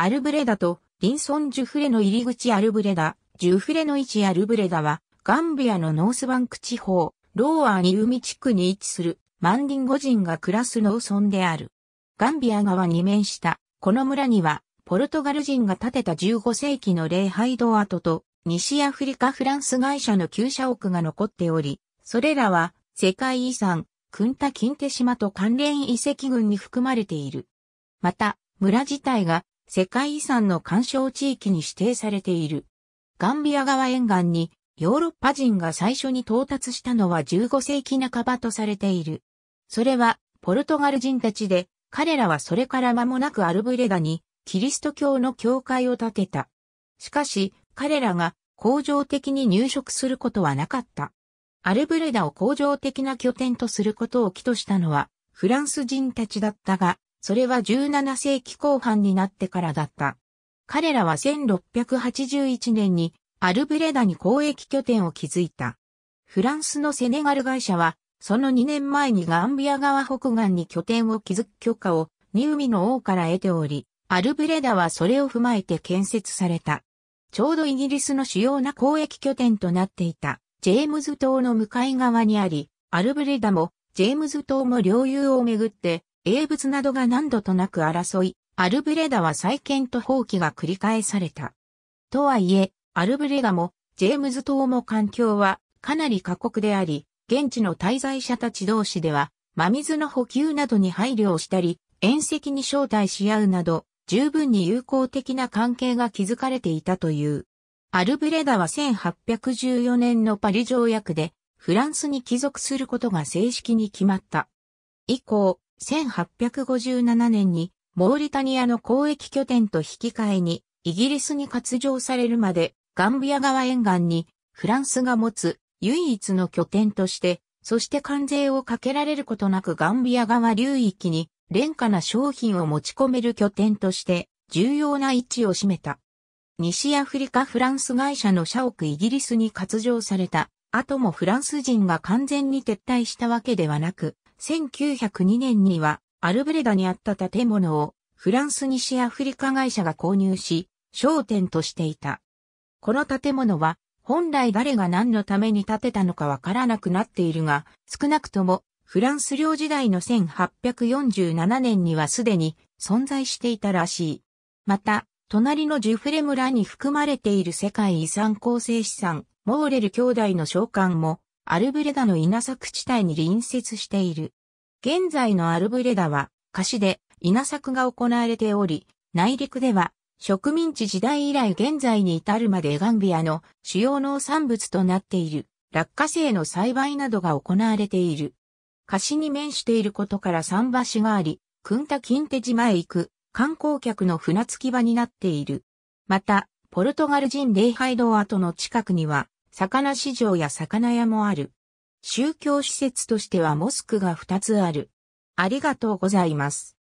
アルブレダとリンソン・ジュフレの入り口アルブレダ、ジュフレの位置アルブレダは、ガンビアのノースバンク地方、ローアーニウミ地区に位置するマンディンゴ人が暮らす農村である。ガンビア川に面した、この村には、ポルトガル人が建てた15世紀の礼拝堂跡と、西アフリカフランス会社の旧社屋が残っており、それらは、世界遺産、クンタ・キンテ島と関連遺跡群に含まれている。また、村自体が世界遺産の干渉地域に指定されている。ガンビア川沿岸にヨーロッパ人が最初に到達したのは15世紀半ばとされている。それはポルトガル人たちで、彼らはそれから間もなくアルブレダにキリスト教の教会を建てた。しかし彼らが工場的に入植することはなかった。アルブレダを工場的な拠点とすることを起としたのはフランス人たちだったが、それは17世紀後半になってからだった。彼らは1681年にアルブレダに交易拠点を築いた。フランスのセネガル会社は、その2年前にガンビア川北岸に拠点を築く許可を、ニウミの王から得ており、アルブレダはそれを踏まえて建設された。ちょうどイギリスの主要な交易拠点となっていた、ジェームズ島の向かい側にあり、アルブレダも、ジェームズ島も領有をめぐって、英仏などが何度となく争い、アルブレダは再建と放棄が繰り返された。とはいえ、アルブレダも、ジェームズ島も環境はかなり過酷であり、現地の滞在者たち同士では、真水の補給などに配慮をしたり、遠石に招待し合うなど、十分に友好的な関係が築かれていたという。アルブレダは1814年のパリ条約で、フランスに帰属することが正式に決まった。以降、1857年にモーリタニアの交易拠点と引き換えにイギリスに割譲されるまでガンビア川沿岸にフランスが持つ唯一の拠点として、そして関税をかけられることなくガンビア川流域に廉価な商品を持ち込める拠点として重要な位置を占めた。西アフリカフランス会社の社屋イギリスに割譲された後もフランス人が完全に撤退したわけではなく、1902年にはアルブレダにあった建物をフランス西アフリカ会社が購入し、商店としていた。この建物は本来誰が何のために建てたのかわからなくなっているが、少なくともフランス領時代の1847年にはすでに存在していたらしい。また、隣のジュフレ村に含まれている世界遺産構成資産、モーレル兄弟の召喚もアルブレダの稲作地帯に隣接している。現在のアルブレダは、貸しで稲作が行われており、内陸では植民地時代以来現在に至るまでガンビアの主要農産物となっている落花生の栽培などが行われている。貸しに面していることから桟橋があり、クンタキンテ島へ行く観光客の船着き場になっている。また、ポルトガル人礼拝堂跡の近くには魚市場や魚屋もある。宗教施設としてはモスクが2つある。ありがとうございます。